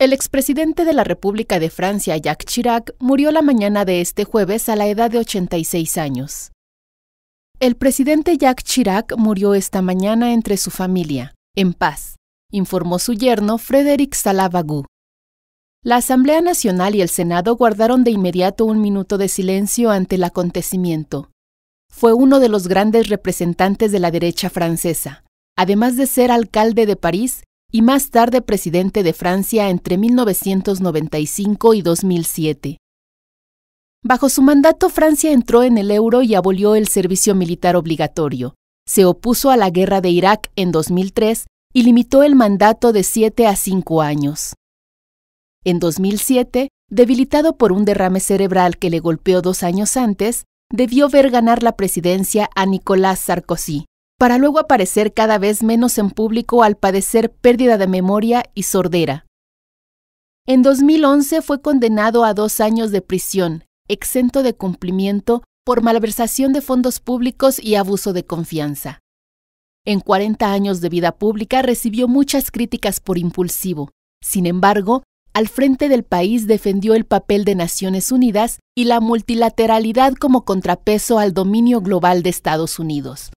El expresidente de la República de Francia, Jacques Chirac, murió la mañana de este jueves a la edad de 86 años. El presidente Jacques Chirac murió esta mañana entre su familia, en paz, informó su yerno Frédéric Salavagou. La Asamblea Nacional y el Senado guardaron de inmediato un minuto de silencio ante el acontecimiento. Fue uno de los grandes representantes de la derecha francesa. Además de ser alcalde de París, y más tarde presidente de Francia entre 1995 y 2007. Bajo su mandato, Francia entró en el euro y abolió el servicio militar obligatorio. Se opuso a la guerra de Irak en 2003 y limitó el mandato de 7 a 5 años. En 2007, debilitado por un derrame cerebral que le golpeó dos años antes, debió ver ganar la presidencia a Nicolas Sarkozy, para luego aparecer cada vez menos en público al padecer pérdida de memoria y sordera. En 2011 fue condenado a dos años de prisión, exento de cumplimiento por malversación de fondos públicos y abuso de confianza. En 40 años de vida pública recibió muchas críticas por impulsivo. Sin embargo, al frente del país defendió el papel de Naciones Unidas y la multilateralidad como contrapeso al dominio global de Estados Unidos.